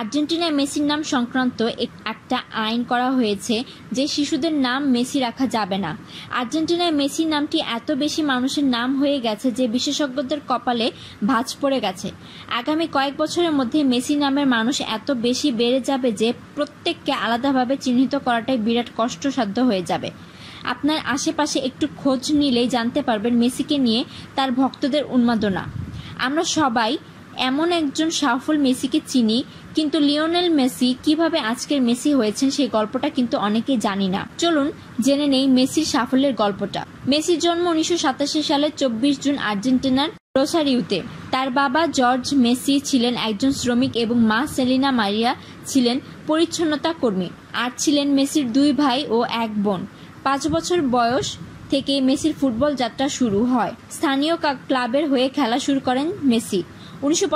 আর্জেন্টিনায় মেসির নাম সংক্রান্ত একটা আইন করা হয়েছে যে শিশুদের নাম মেসি রাখা যাবে না আর্জেন্টিনায় মেসির নামটি এত বেশি মানুষের নাম হয়ে গেছে যে বিশেষজ্ঞদের কপালে ভাঁজ পড়ে গেছে আগামী কয়েক বছরের মধ্যে মেসি নামের মানুষ এত বেশি বেড়ে যাবে যে প্রত্যেককে আলাদাভাবে চিহ্নিত করাটাই বিরাট কষ্টসাধ্য হয়ে যাবে আপনার আশেপাশে একটু খোঁজ নিলেই জানতে পারবেন মেসিকে নিয়ে তার ভক্তদের উন্মাদনা আমরা সবাই এমন একজন সাফল মেসিকে চিনি কিন্তু লিওনেল মেসি কিভাবে আজকের মেসি হয়েছেন সেই গল্পটা কিন্তু অনেকে জানি না চলুন জেনে নেই মেসির সাফল্যের গল্পটা মেসির জন্ম উনিশশো সালের চব্বিশ জুন আর্জেন্টিনার রোসারিউতে তার বাবা জর্জ মেসি ছিলেন একজন শ্রমিক এবং মা সেলিনা মারিয়া ছিলেন পরিচ্ছন্নতা কর্মী আর ছিলেন মেসির দুই ভাই ও এক বোন পাঁচ বছর বয়স থেকে মেসির ফুটবল যাত্রা শুরু হয় স্থানীয় ক্লাবের হয়ে খেলা শুরু করেন মেসি উনিশশো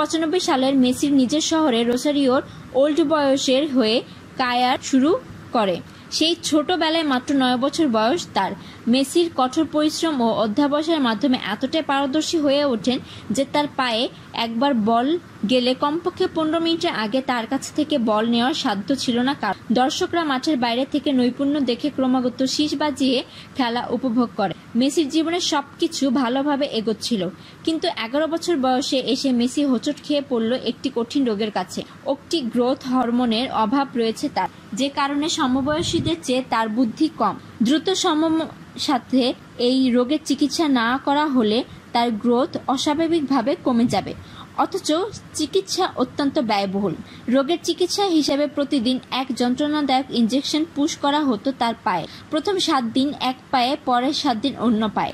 সালের মেসির নিজের শহরে রোসারিওর ওল্ড বয়সের হয়ে কায়ার শুরু করে সেই ছোটবেলায় মাত্র নয় বছর বয়স তার মেসির কঠোর পরিশ্রম ও অধ্যাবসায়ের মাধ্যমে এতটাই পারদর্শী হয়ে ওঠেন যে তার পায়ে একবার বল গেলে কমপক্ষে পনেরো মিনিটের আগে তার কাছ থেকে বল নেওয়ার সাধ্য ছিল না কার দর্শকরা মাঠের বাইরে থেকে নৈপুণ্য দেখে ক্রমাগত শীষ বাজিয়ে খেলা উপভোগ করে মেসির জীবনে সব কিছু ভালোভাবে এগোচ্ছিল কিন্তু এগারো বছর বয়সে এসে মেসি হোঁচট খেয়ে পড়ল একটি কঠিন রোগের কাছে একটি গ্রোথ হরমোনের অভাব রয়েছে তার যে কারণে সমবয়সীদের চেয়ে তার বুদ্ধি কম দ্রুত সম সাথে এই রোগের চিকিৎসা না করা হলে তার গ্রোথ অস্বাভাবিকভাবে কমে যাবে অথচ চিকিৎসা অত্যন্ত ব্যয়বহুল রোগের চিকিৎসা হিসাবে প্রতিদিন এক যন্ত্রণাদায়ক ইঞ্জেকশন পুশ করা হতো তার পায়ে প্রথম সাত দিন এক পায়ে পরের সাত দিন অন্য পায়ে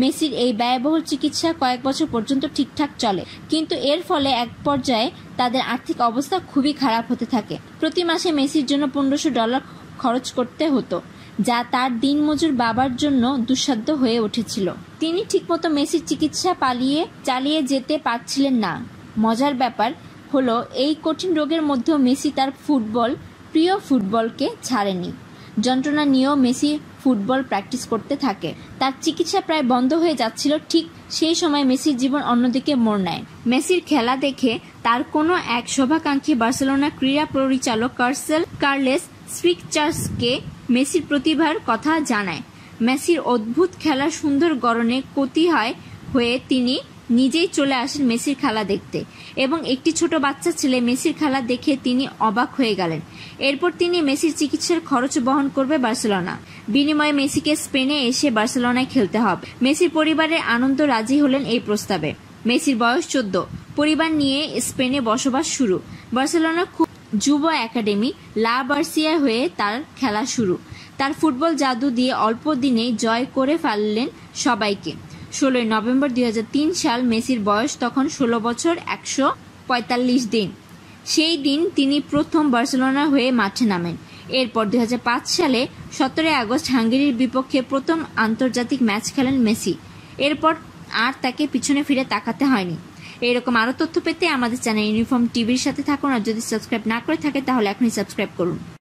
মেসির এই ব্যয়বহুল চিকিৎসা কয়েক বছর পর্যন্ত ঠিকঠাক চলে কিন্তু এর ফলে এক পর্যায়ে তাদের আর্থিক অবস্থা খুবই খারাপ হতে থাকে প্রতি মাসে মেসির জন্য পনেরোশো ডলার খরচ করতে হতো যা তার দিনমজুর বাবার জন্য দুঃসাধ্য হয়ে উঠেছিল তিনি ঠিকমতো মেসির চিকিৎসা পালিয়ে চালিয়ে যেতে পারছিলেন না মজার ব্যাপার হলো এই কঠিন রোগের মধ্যেও মেসি তার ফুটবল প্রিয় ফুটবলকে ছাড়েনি যন্ত্রণা নিয়েও মেসি ফুটবল প্র্যাকটিস করতে থাকে তার চিকিৎসা প্রায় বন্ধ হয়ে যাচ্ছিল ঠিক সেই সময় মেসির জীবন অন্যদিকে মোড় নেয় মেসির খেলা দেখে তার কোনো এক শোভাকাঙ্ক্ষী বার্সেলোনা ক্রীড়া পরিচালক কার্সেল কার্লেস স্পিকচার্সকে মেসির প্রতিভার কথা জানায় মেসির অদ্ভুত খেলার সুন্দর গড়নে কতি হয় হয়ে তিনি নিজেই চলে আসেন মেসির খেলা দেখতে এবং একটি ছোট বাচ্চা ছেলে মেসির খেলা দেখে তিনি অবাক হয়ে গেলেন এরপর তিনি মেসির চিকিৎসার খরচ বহন করবে বার্সেলোনা বিনিময়ে মেসিকে স্পেনে এসে বার্সেলোনায় খেলতে হবে মেসির পরিবারের আনন্দ রাজি হলেন এই প্রস্তাবে মেসির বয়স চোদ্দ পরিবার নিয়ে স্পেনে বসবাস শুরু বার্সেলোনা খুব যুব একাডেমি লা বার্সিয়া হয়ে তার খেলা শুরু তার ফুটবল জাদু দিয়ে অল্প দিনেই জয় করে ফেললেন সবাইকে ষোলোই নভেম্বর দুই সাল মেসির বয়স তখন ষোলো বছর একশো পঁয়তাল্লিশ দিন সেই দিন তিনি প্রথম বার্সেলোনা হয়ে মাঠে নামেন এরপর দুই সালে সতেরোই আগস্ট হাঙ্গেরির বিপক্ষে প্রথম আন্তর্জাতিক ম্যাচ খেলেন মেসি এরপর আর তাকে পিছনে ফিরে তাকাতে হয়নি এরকম আরও তথ্য পেতে আমাদের চ্যানেল ইউনিফর্ম টিভির সাথে থাকুন আর যদি সাবস্ক্রাইব না করে থাকে তাহলে এখনই সাবস্ক্রাইব করুন